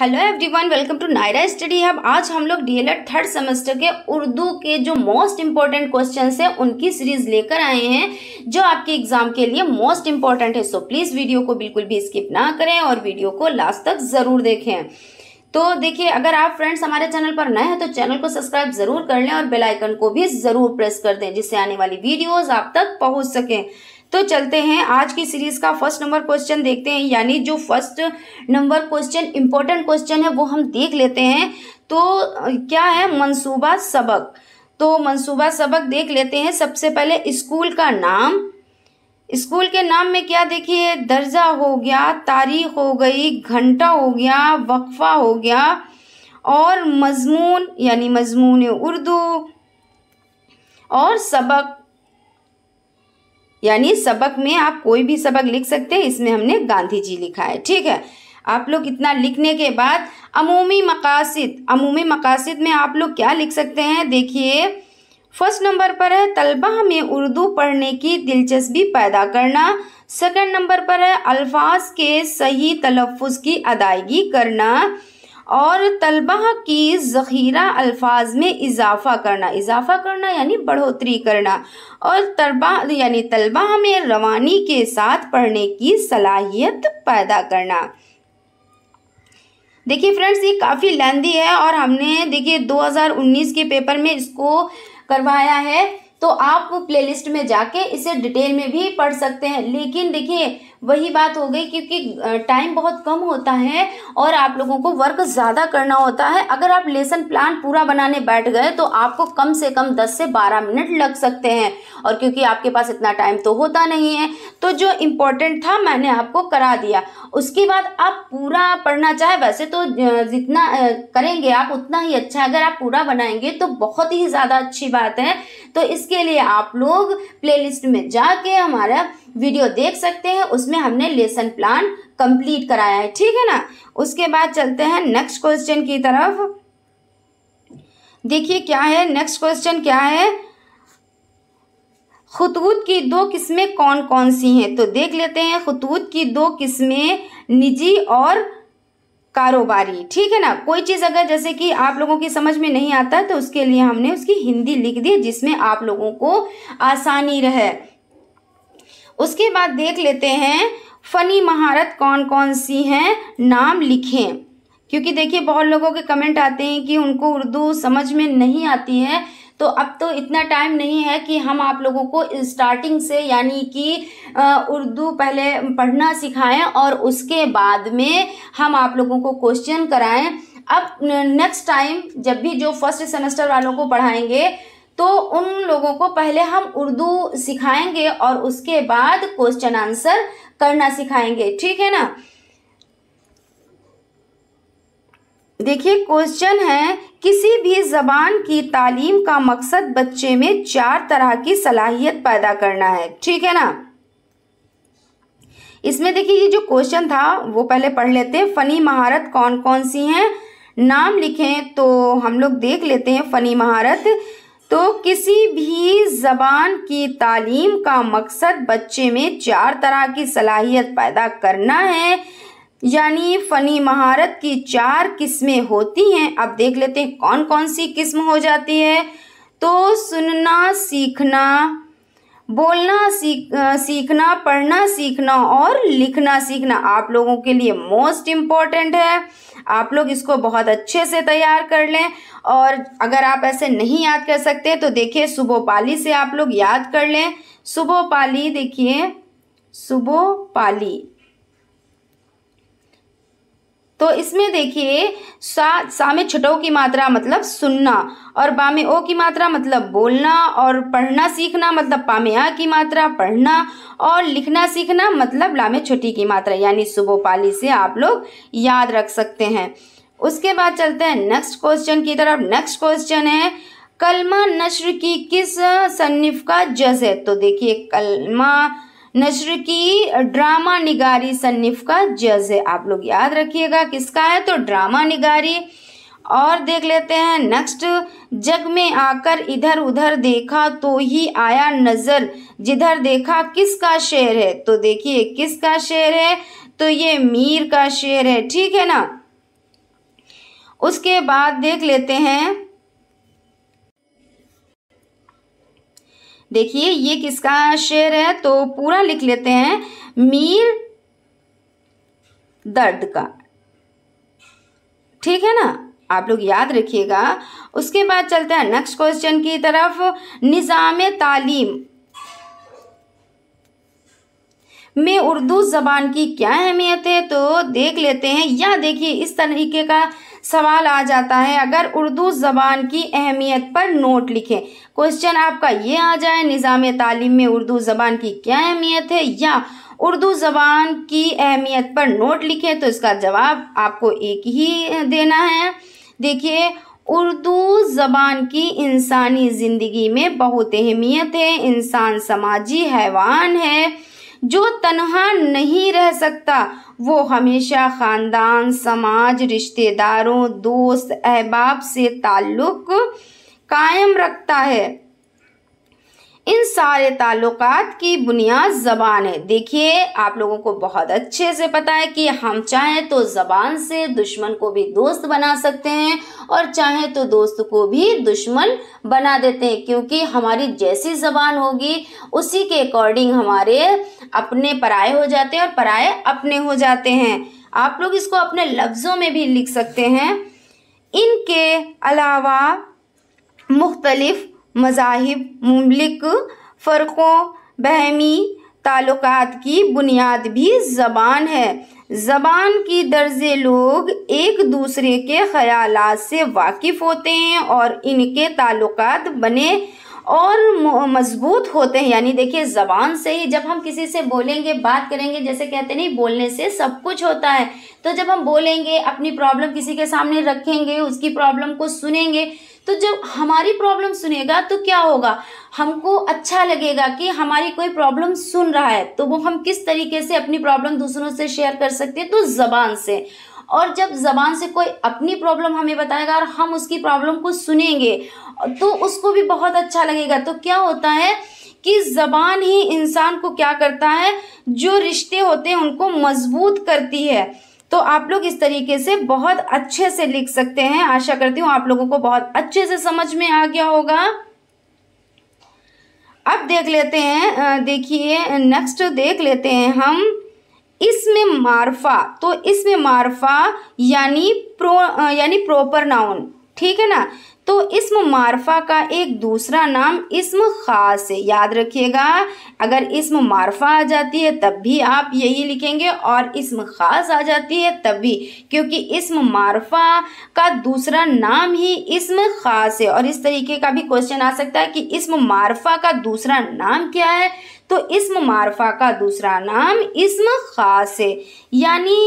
hello everyone welcome to Naira study hub आज हम लोग डीएलएड थर्ड सेमेस्टर के उर्दू के जो मोस्ट इम्पॉर्टेंट क्वेश्चंस हैं उनकी सीरीज लेकर आए हैं जो आपके एग्जाम के लिए मोस्ट इम्पॉर्टेंट है सो प्लीज़ वीडियो को बिल्कुल भी स्किप ना करें और वीडियो को लास्ट तक ज़रूर देखें तो देखिए अगर आप फ्रेंड्स हमारे चैनल पर नए हैं तो चैनल को सब्सक्राइब जरूर कर लें और बेलाइकन को भी ज़रूर प्रेस कर दें जिससे आने वाली वीडियोज़ आप तक पहुँच सकें तो चलते हैं आज की सीरीज़ का फर्स्ट नंबर क्वेश्चन देखते हैं यानी जो first number question important question है वो हम देख लेते हैं तो क्या है मंसूबा सबक तो मंसूबा सबक देख लेते हैं सबसे पहले स्कूल का नाम स्कूल के नाम में क्या देखिए दर्जा हो गया तारीख हो गई घंटा हो गया वक्फा हो गया और मजमून यानी मजमून उर्दू और सबक यानी सबक में आप कोई भी सबक लिख सकते हैं इसमें हमने गांधी जी लिखा है ठीक है आप लोग इतना लिखने के बाद अमूमी मकासद अमूमी मकासद में आप लोग क्या लिख सकते हैं देखिए फर्स्ट नंबर पर है तलबा में उर्दू पढ़ने की दिलचस्पी पैदा करना सेकंड नंबर पर है अल्फाज के सही तलफ़ की अदायगी करना और तलबा की ज़ख़ीरा अल्फाज में इजाफ़ा करना इजाफ़ा करना यानी बढ़ोतरी करना और तलबा यानी तलबा में रवानी के साथ पढ़ने की सलाहियत पैदा करना देखिए फ्रेंड्स ये काफ़ी लेंदी है और हमने देखिए 2019 के पेपर में इसको करवाया है तो आप प्लेलिस्ट में जाके इसे डिटेल में भी पढ़ सकते हैं लेकिन देखिए वही बात हो गई क्योंकि टाइम बहुत कम होता है और आप लोगों को वर्क ज़्यादा करना होता है अगर आप लेसन प्लान पूरा बनाने बैठ गए तो आपको कम से कम दस से बारह मिनट लग सकते हैं और क्योंकि आपके पास इतना टाइम तो होता नहीं है तो जो इम्पोर्टेंट था मैंने आपको करा दिया उसके बाद आप पूरा पढ़ना चाहे वैसे तो जितना करेंगे आप उतना ही अच्छा अगर आप पूरा बनाएंगे तो बहुत ही ज़्यादा अच्छी बात है तो इसके लिए आप लोग प्ले में जाके हमारा वीडियो देख सकते हैं उसमें हमने लेसन प्लान कंप्लीट कराया है ठीक है ना उसके बाद चलते हैं नेक्स्ट क्वेश्चन की तरफ देखिए क्या है नेक्स्ट क्वेश्चन क्या है खतूत की दो किस्में कौन कौन सी हैं तो देख लेते हैं खतूत की दो किस्में निजी और कारोबारी ठीक है ना कोई चीज़ अगर जैसे कि आप लोगों की समझ में नहीं आता तो उसके लिए हमने उसकी हिंदी लिख दी जिसमें आप लोगों को आसानी रहे उसके बाद देख लेते हैं फ़नी महारत कौन कौन सी हैं नाम लिखें क्योंकि देखिए बहुत लोगों के कमेंट आते हैं कि उनको उर्दू समझ में नहीं आती है तो अब तो इतना टाइम नहीं है कि हम आप लोगों को स्टार्टिंग से यानी कि उर्दू पहले पढ़ना सिखाएं और उसके बाद में हम आप लोगों को क्वेश्चन कराएं अब नेक्स्ट टाइम जब भी जो फर्स्ट सेमेस्टर वालों को पढ़ाएंगे तो उन लोगों को पहले हम उर्दू सिखाएंगे और उसके बाद क्वेश्चन आंसर करना सिखाएंगे ठीक है ना देखिए क्वेश्चन है किसी भी जबान की तालीम का मकसद बच्चे में चार तरह की सलाहियत पैदा करना है ठीक है ना इसमें देखिए ये जो क्वेश्चन था वो पहले पढ़ लेते हैं फनी महारत कौन कौन सी हैं नाम लिखें तो हम लोग देख लेते हैं फनी महारत तो किसी भी ज़बान की तालीम का मकसद बच्चे में चार तरह की सलाहियत पैदा करना है यानी फ़नी महारत की चार किस्में होती हैं अब देख लेते हैं कौन कौन सी किस्म हो जाती है तो सुनना सीखना बोलना सीख सीखना पढ़ना सीखना और लिखना सीखना आप लोगों के लिए मोस्ट इम्पॉर्टेंट है आप लोग इसको बहुत अच्छे से तैयार कर लें और अगर आप ऐसे नहीं याद कर सकते तो देखिए सुबह पाली से आप लोग याद कर लें सुबह पाली देखिए सुबह पाली तो इसमें देखिए सा सा में की मात्रा मतलब सुनना और बा में ओ की मात्रा मतलब बोलना और पढ़ना सीखना मतलब पा में आ की मात्रा पढ़ना और लिखना सीखना मतलब ला में छोटी की मात्रा यानी सुबह पाली से आप लोग याद रख सकते हैं उसके बाद चलते हैं नेक्स्ट क्वेश्चन की तरफ नेक्स्ट क्वेश्चन है कलमा नश्र की किस सन्निफ का जज है तो देखिए कलमा नश्र की ड्रामा निगारी सन्नीफ का जज है आप लोग याद रखिएगा किसका है तो ड्रामा निगारी और देख लेते हैं नेक्स्ट जग में आकर इधर उधर देखा तो ही आया नज़र जिधर देखा किसका शेर है तो देखिए किसका शेर है तो ये मीर का शेर है ठीक है ना उसके बाद देख लेते हैं देखिए ये किसका शेर है तो पूरा लिख लेते हैं मीर दर्द का ठीक है ना आप लोग याद रखिएगा उसके बाद चलते हैं नेक्स्ट क्वेश्चन की तरफ निज़ाम तालीम में उर्दू ज़बान की क्या अहमियत है तो देख लेते हैं या देखिए इस तरीके का सवाल आ जाता है अगर उर्दू ज़बान की अहमियत पर नोट लिखें क्वेश्चन आपका ये आ जाए निज़ाम तालीम में उर्दू ज़बान की क्या अहमियत है या उर्दू ज़बान की अहमियत पर नोट लिखें तो इसका जवाब आपको एक ही देना है देखिए उर्दू ज़बान की इंसानी ज़िंदगी में बहुत अहमियत है इंसान समाजी हैवान है जो तनहा नहीं रह सकता वो हमेशा ख़ानदान समाज रिश्तेदारों दोस्त अहबाब से ताल्लुक़ कायम रखता है इन सारे ताल्लुक की बुनियाद ज़बान है देखिए आप लोगों को बहुत अच्छे से पता है कि हम चाहें तो ज़बान से दुश्मन को भी दोस्त बना सकते हैं और चाहें तो दोस्त को भी दुश्मन बना देते हैं क्योंकि हमारी जैसी ज़बान होगी उसी के अकॉर्डिंग हमारे अपने पराए हो जाते हैं और पराए अपने हो जाते हैं आप लोग इसको अपने लफ्ज़ों में भी लिख सकते हैं इनके अलावा मुख्तलिफ़ मजाहब ममलिक फ़र्क़ों बहमी ताल्लुक की बुनियाद भी ज़बान है ज़बान की दर्ज लोग एक दूसरे के ख़्याल से वाकिफ़ होते हैं और इनके ताल्लुक बने और मजबूत होते हैं यानी देखिए ज़बान से ही जब हम किसी से बोलेंगे बात करेंगे जैसे कहते नहीं बोलने से सब कुछ होता है तो जब हम बोलेंगे अपनी प्रॉब्लम किसी के सामने रखेंगे उसकी प्रॉब्लम को सुनेंगे तो जब हमारी प्रॉब्लम सुनेगा तो क्या होगा हमको अच्छा लगेगा कि हमारी कोई प्रॉब्लम सुन रहा है तो वो हम किस तरीके से अपनी प्रॉब्लम दूसरों से शेयर कर सकते हैं तो ज़बान से और जब ज़बान से कोई अपनी प्रॉब्लम हमें बताएगा और हम उसकी प्रॉब्लम को सुनेंगे तो उसको भी बहुत अच्छा लगेगा तो क्या होता है कि ज़बान ही इंसान को क्या करता है जो रिश्ते होते हैं उनको मजबूत करती है तो आप लोग इस तरीके से बहुत अच्छे से लिख सकते हैं आशा करती हूँ आप लोगों को बहुत अच्छे से समझ में आ गया होगा अब देख लेते हैं देखिए नेक्स्ट देख लेते हैं हम इसमें मार्फा तो इसमें मार्फा यानी प्रो यानी प्रोपर नाउन ठीक है ना तो इसम मार्फा का एक दूसरा नाम इसम खास है याद रखिएगा अगर इसम मार्फा आ जाती है तब भी आप यही लिखेंगे और इसम खास आ जाती है तब भी क्योंकि इसम मार्फा का दूसरा नाम ही इसम खास है और इस तरीके का भी क्वेश्चन आ सकता है कि इसम मार्फा का दूसरा नाम क्या है तो इसम मारफा का दूसरा नाम इसम ख़ास है यानी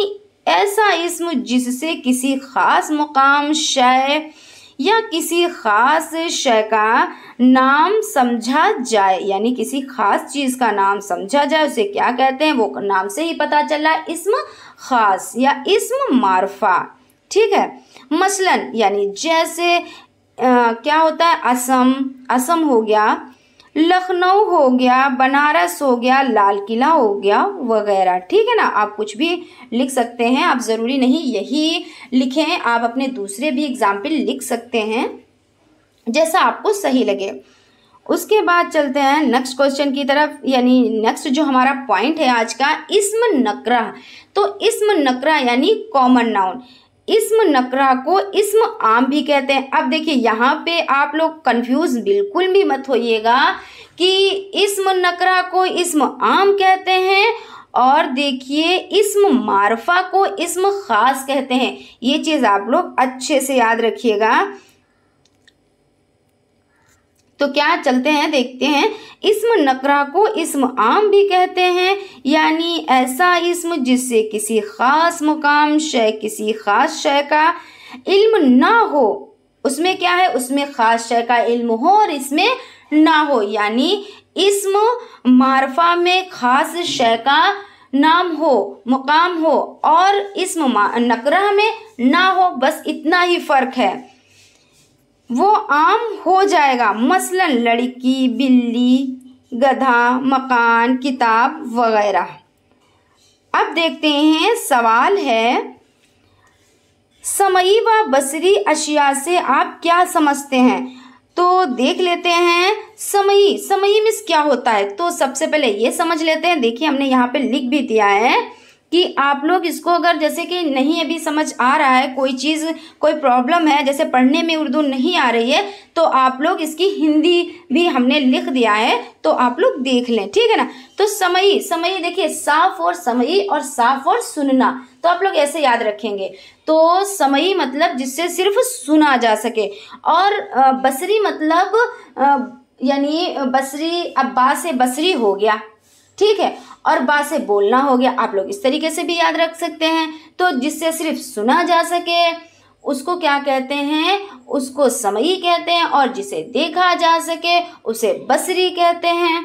ऐसा इसम जिससे किसी ख़ास मुकाम शय या किसी ख़ास शय का नाम समझा जाए यानी किसी ख़ास चीज़ का नाम समझा जाए उसे क्या कहते हैं वो नाम से ही पता चला इसम ख़ास या इसम मारफा ठीक है मसलन यानी जैसे आ, क्या होता है असम असम हो गया लखनऊ हो गया बनारस हो गया लाल किला हो गया वगैरह ठीक है ना आप कुछ भी लिख सकते हैं आप ज़रूरी नहीं यही लिखें आप अपने दूसरे भी एग्जाम्पल लिख सकते हैं जैसा आपको सही लगे उसके बाद चलते हैं नेक्स्ट क्वेश्चन की तरफ यानी नेक्स्ट जो हमारा पॉइंट है आज का इसम नकरा तो इसम नकरा यानी कॉमन नाउन इसम नकरा को इसम आम भी कहते हैं अब देखिए यहाँ पे आप लोग कंफ्यूज बिल्कुल भी मत होइएगा कि इसम नकरा को इसम आम कहते हैं और देखिए इसम मारफा को इसम खास कहते हैं ये चीज़ आप लोग अच्छे से याद रखिएगा तो क्या चलते हैं देखते हैं इसम नकरा को इसम आम भी कहते हैं यानी ऐसा इसम जिससे किसी ख़ास मुकाम शय किसी ख़ास शय का इल्म ना हो उसमें क्या है उसमें ख़ास शय का इल्म हो और इसमें ना हो यानी इसम मारफा में ख़ास शय का नाम हो मुकाम हो और इसम नकरा में ना हो बस इतना ही फ़र्क है वो आम हो जाएगा मसलन लड़की बिल्ली गधा मकान किताब वगैरह अब देखते हैं सवाल है समयी व बसरी अशिया से आप क्या समझते हैं तो देख लेते हैं समयी समयी मिस क्या होता है तो सबसे पहले ये समझ लेते हैं देखिए हमने यहाँ पे लिख भी दिया है कि आप लोग इसको अगर जैसे कि नहीं अभी समझ आ रहा है कोई चीज़ कोई प्रॉब्लम है जैसे पढ़ने में उर्दू नहीं आ रही है तो आप लोग इसकी हिंदी भी हमने लिख दिया है तो आप लोग देख लें ठीक है ना तो समय समय देखिए साफ और समय और साफ और सुनना तो आप लोग ऐसे याद रखेंगे तो समय मतलब जिससे सिर्फ सुना जा सके और बसरी मतलब यानी बसरी अब्बास से बसरी हो गया ठीक है और बात से बोलना हो गया आप लोग इस तरीके से भी याद रख सकते हैं तो जिससे सिर्फ सुना जा सके उसको क्या कहते हैं उसको समयी कहते हैं और जिसे देखा जा सके उसे बसरी कहते हैं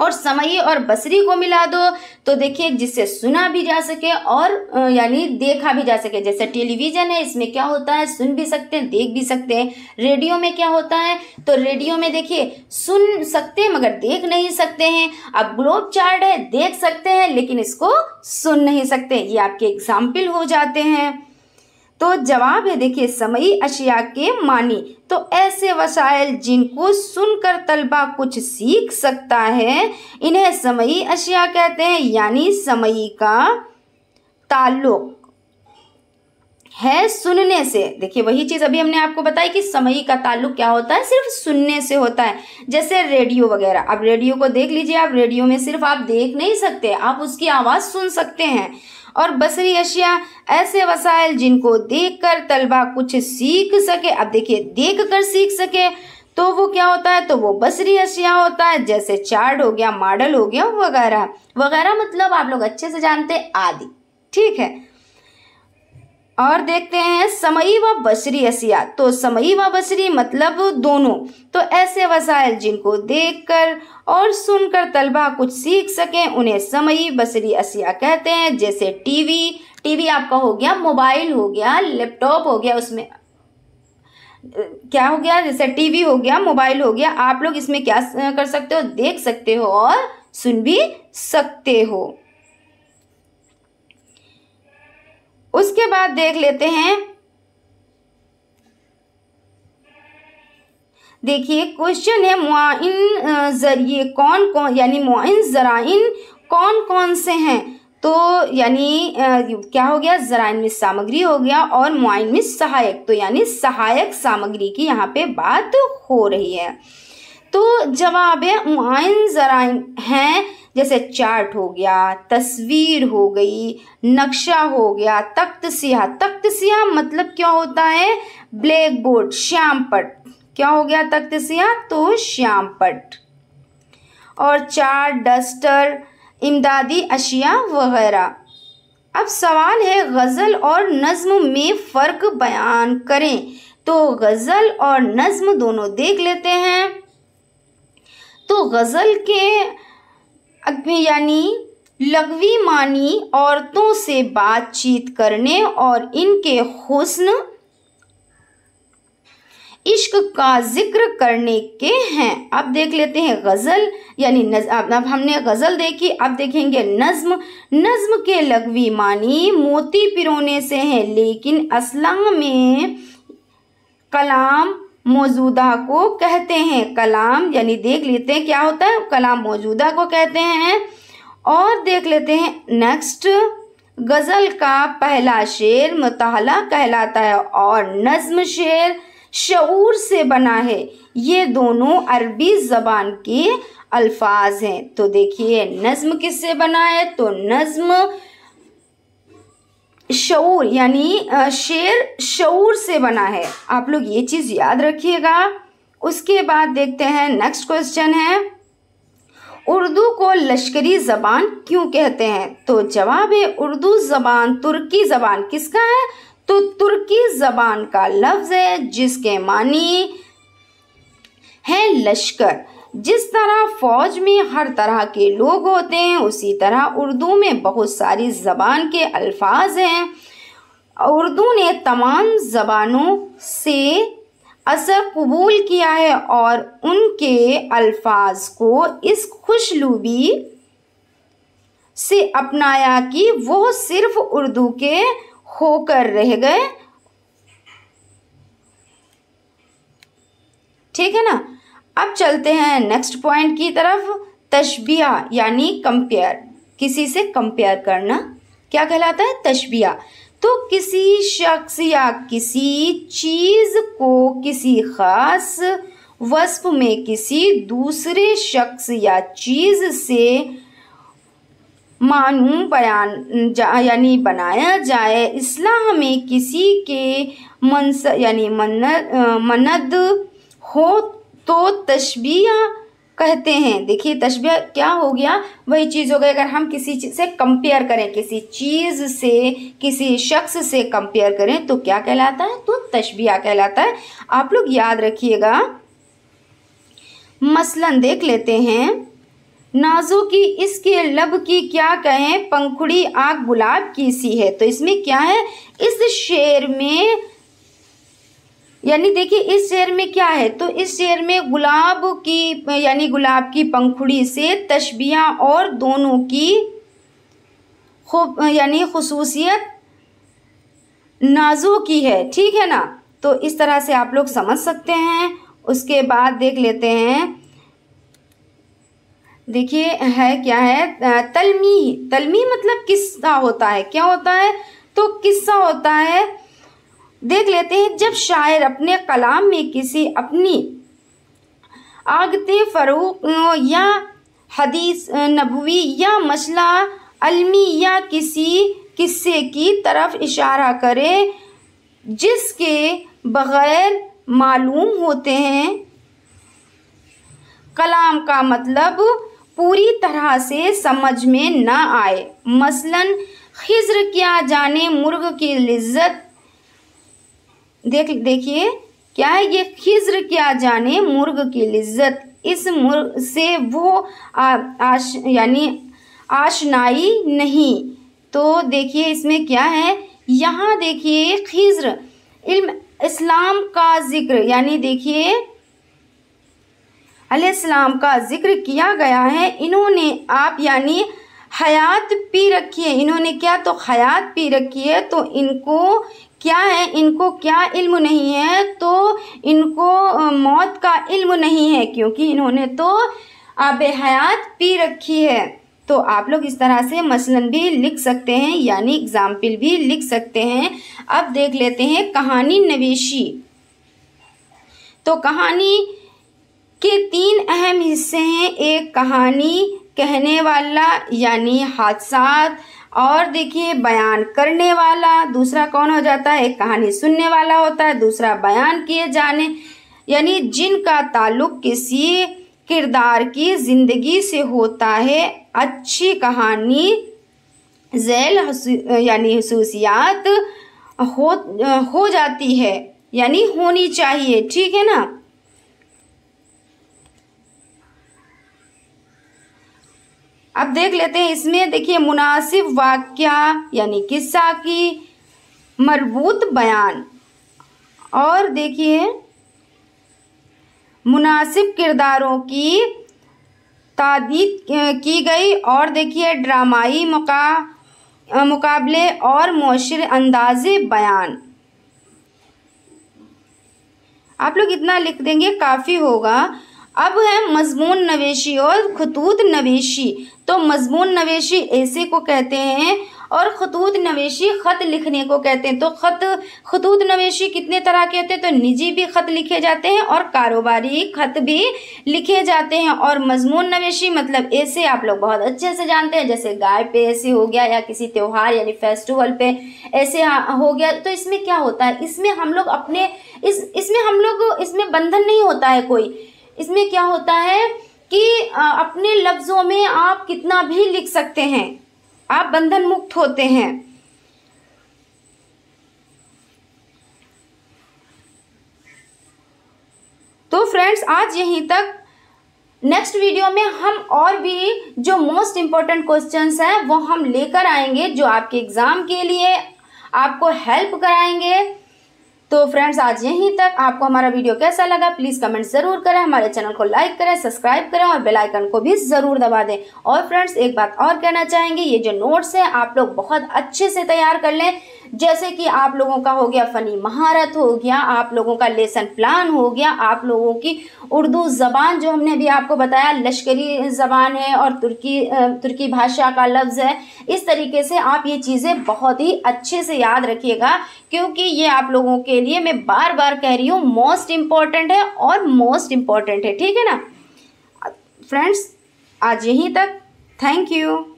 और समय और बसरी को मिला दो तो देखिए जिससे सुना भी जा सके और यानी देखा भी जा सके जैसे टेलीविज़न है इसमें क्या होता है सुन भी सकते हैं देख भी सकते हैं रेडियो में क्या होता है तो रेडियो में देखिए सुन सकते हैं मगर देख नहीं सकते हैं अब ग्लोब चार्ट है देख सकते हैं लेकिन इसको सुन नहीं सकते ये आपके एग्जाम्पल हो जाते हैं तो जवाब है देखिए समयी अशिया के मानी तो ऐसे वसाइल जिनको सुनकर तलबा कुछ सीख सकता है इन्हें समयी अशिया कहते हैं यानी समयी का ताल्लुक है सुनने से देखिए वही चीज़ अभी हमने आपको बताई कि समयी का ताल्लुक क्या होता है सिर्फ सुनने से होता है जैसे रेडियो वगैरह अब रेडियो को देख लीजिए आप रेडियो में सिर्फ आप देख नहीं सकते आप उसकी आवाज़ सुन सकते हैं और बसरी अशिया ऐसे वसाइल जिनको देखकर तलबा कुछ सीख सके अब देखिए देख कर सीख सके तो वो क्या होता है तो वो बसरी अशिया होता है जैसे चार्ट हो गया मॉडल हो गया वगैरह वगैरह मतलब आप लोग अच्छे से जानते आदि ठीक है और देखते हैं समयी व बशरी अशिया तो समयी व बसरी मतलब दोनों तो ऐसे वसाइल जिनको देखकर और सुनकर तलबा कुछ सीख सकें उन्हें समयी बशरी अशिया कहते हैं जैसे टीवी टीवी आपका हो गया मोबाइल हो गया लैपटॉप हो गया उसमें क्या हो गया जैसे टीवी हो गया मोबाइल हो गया आप लोग इसमें क्या कर सकते हो देख सकते हो और सुन भी सकते हो उसके बाद देख लेते हैं देखिए क्वेश्चन है मुआइन जरिए कौन कौन यानी मुआइन जराइन कौन कौन से हैं तो यानी क्या हो गया जराइन में सामग्री हो गया और मुआइन में सहायक तो यानी सहायक सामग्री की यहाँ पे बात हो रही है तो जवाब है मुआइन जराइन हैं जैसे चार्ट हो गया तस्वीर हो गई नक्शा हो गया तख्त सिया तख्त सिया मतलब क्या होता है ब्लैक बोर्ड श्याम पट क्या हो गया तख्त सिया तो श्याम पट और चार्ट डस्टर इमदादी अशिया वगैरह अब सवाल है गज़ल और नज़म में फ़र्क बयान करें तो गज़ल और नज़म दोनों देख लेते हैं तो गज़ल के यानी लगवी मानी औरतों से बातचीत करने और इनके हुस्न इश्क का जिक्र करने के हैं अब देख लेते हैं गज़ल यानी अब हमने गज़ल देखी अब देखेंगे नज्म नज्म के लघवी मानी मोती पिरोने से हैं लेकिन असलंग में कलाम मौजूदा को कहते हैं कलाम यानी देख लेते हैं क्या होता है कलाम मौजूदा को कहते हैं और देख लेते हैं नेक्स्ट गज़ल का पहला शेर मतहला कहलाता है और नज़म शेर शूर से बना है ये दोनों अरबी ज़बान के अल्फाज हैं तो देखिए नज़म किससे बना है तो नज़म शऊर यानी शेर शऊर से बना है आप लोग ये चीज़ याद रखिएगा उसके बाद देखते हैं नेक्स्ट क्वेश्चन है उर्दू को लश्करी ज़बान क्यों कहते हैं तो जवाब है उर्दू ज़बान तुर्की ज़बान किसका है तो तुर्की ज़बान का लफ्ज़ है जिसके मानी है लश्कर जिस तरह फौज में हर तरह के लोग होते हैं उसी तरह उर्दू में बहुत सारी ज़बान के अल्फाज हैं उर्दू ने तमाम ज़बानों से असर कबूल किया है और उनके अल्फाज को इस खुशलूबी से अपनाया कि वो सिर्फ उर्दू के होकर रह गए ठीक है ना अब चलते हैं नेक्स्ट पॉइंट की तरफ तशबिया यानी कंपेयर किसी से कंपेयर करना क्या कहलाता है तशबिया तो किसी शख्स या किसी चीज़ को किसी ख़ास वस्फ में किसी दूसरे शख्स या चीज़ से मानू बयान जा, यानी बनाया जाए इस्लाम में किसी के मनस यानी मन्नत मन्नद हो तो तशबिया कहते हैं देखिए तशबिया क्या हो गया वही चीज़ हो गई अगर हम किसी से कंपेयर करें किसी चीज़ से किसी शख्स से कंपेयर करें तो क्या कहलाता है तो तशबिया कहलाता है आप लोग याद रखिएगा मसलन देख लेते हैं नाजो की इसके लब की क्या कहें पंखुड़ी आग गुलाब की सी है तो इसमें क्या है इस शेर में यानी देखिए इस शेर में क्या है तो इस शेर में गुलाब की यानी गुलाब की पंखुड़ी से तशबियाँ और दोनों की खूब यानी खसूसियत नाजो की है ठीक है ना तो इस तरह से आप लोग समझ सकते हैं उसके बाद देख लेते हैं देखिए है क्या है तलमी तलमी मतलब किस्सा होता है क्या होता है तो किस्सा होता है देख लेते हैं जब शायर अपने कलाम में किसी अपनी आगते फ़रूक या हदीस नबवी या मसला अलमी या किसी किस्से की तरफ इशारा करे जिसके बग़ैर मालूम होते हैं कलाम का मतलब पूरी तरह से समझ में न आए मसलन खिज्र किया जाने मुर्ग की लज्जत देख देखिए क्या है ये खिज्र क्या जाने मुर्ग की लिज्जत इस मुर्ग से वो आ, आश यानी आशनाई नहीं तो देखिए इसमें क्या है यहाँ देखिए खिज्र इल्म इस्लाम का जिक्र यानी देखिए अलैहिस्सलाम का जिक्र किया गया है इन्होंने आप यानी हयात पी रखी है इन्होंने क्या तो हयात पी रखी है तो इनको क्या है इनको क्या इल्म नहीं है तो इनको मौत का इल्म नहीं है क्योंकि इन्होंने तो आब हयात पी रखी है तो आप लोग इस तरह से मसलन भी लिख सकते हैं यानी एग्ज़ाम्पल भी लिख सकते हैं अब देख लेते हैं कहानी नवेशी तो कहानी के तीन अहम हिस्से हैं एक कहानी कहने वाला यानी हादसा और देखिए बयान करने वाला दूसरा कौन हो जाता है कहानी सुनने वाला होता है दूसरा बयान किए जाने यानी जिनका ताल्लुक किसी किरदार की ज़िंदगी से होता है अच्छी कहानी जैल यानी खसूसियात हो हो जाती है यानी होनी चाहिए ठीक है ना अब देख लेते हैं इसमें देखिए मुनासिब वाक्य यानी किस्सा की मरबूत बयान और देखिए मुनासिब किरदारों की तादीद की गई और देखिए ड्रामाई मुका मुकाबले और मशर अंदाज़ बयान आप लोग इतना लिख देंगे काफ़ी होगा अब है मजमून नवेशी और खतूत नवेशी तो मजमून नवेशी ऐसे को कहते हैं और खतूत नवेशी ख़त लिखने को कहते हैं तो ख़त खतूत नवेशी कितने तरह के होते हैं तो निजी भी ख़त लिखे जाते हैं और कारोबारी ख़त भी लिखे जाते हैं और मजमून नवेशी मतलब ऐसे आप लोग बहुत अच्छे से जानते हैं जैसे गाय पे ऐसे हो गया या किसी त्यौहार यानी फेस्टिवल पे ऐसे हो गया तो इसमें क्या होता है इसमें हम लोग अपने इस इसमें हम लोग इसमें बंधन नहीं होता है कोई इसमें क्या होता है कि अपने लफ्ज़ों में आप कितना भी लिख सकते हैं आप बंधन मुक्त होते हैं तो फ्रेंड्स आज यहीं तक नेक्स्ट वीडियो में हम और भी जो मोस्ट इम्पॉर्टेंट क्वेश्चंस हैं वो हम लेकर आएंगे जो आपके एग्ज़ाम के लिए आपको हेल्प कराएंगे तो फ्रेंड्स आज यहीं तक आपको हमारा वीडियो कैसा लगा प्लीज़ कमेंट ज़रूर करें हमारे चैनल को लाइक करें सब्सक्राइब करें और बेल आइकन को भी ज़रूर दबा दें और फ्रेंड्स एक बात और कहना चाहेंगे ये जो नोट्स हैं आप लोग बहुत अच्छे से तैयार कर लें जैसे कि आप लोगों का हो गया फ़नी महारत हो गया आप लोगों का लेसन प्लान हो गया आप लोगों की उर्दू ज़बान जो हमने अभी आपको बताया लश्करी ज़बान है और तुर्की तुर्की भाषा का लफ्ज़ है इस तरीके से आप ये चीज़ें बहुत ही अच्छे से याद रखिएगा क्योंकि ये आप लोगों के लिए मैं बार बार कह रही हूँ मोस्ट इम्पॉर्टेंट है और मोस्ट इम्पॉर्टेंट है ठीक है ना फ्रेंड्स आज यहीं तक थैंक यू